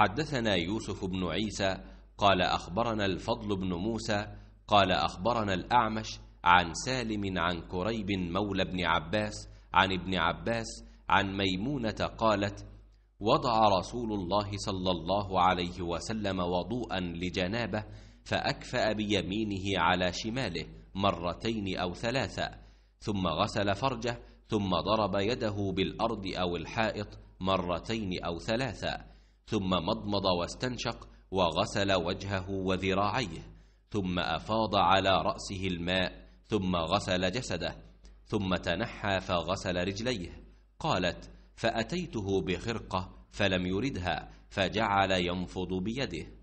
حدثنا يوسف بن عيسى قال أخبرنا الفضل بن موسى قال أخبرنا الأعمش عن سالم عن كريب مولى بن عباس عن ابن عباس عن ميمونة قالت وضع رسول الله صلى الله عليه وسلم وضوءا لجنابه فأكفأ بيمينه على شماله مرتين أو ثلاثة ثم غسل فرجه ثم ضرب يده بالأرض أو الحائط مرتين أو ثلاثة ثم مضمض واستنشق وغسل وجهه وذراعيه ثم افاض على راسه الماء ثم غسل جسده ثم تنحى فغسل رجليه قالت فاتيته بخرقه فلم يردها فجعل ينفض بيده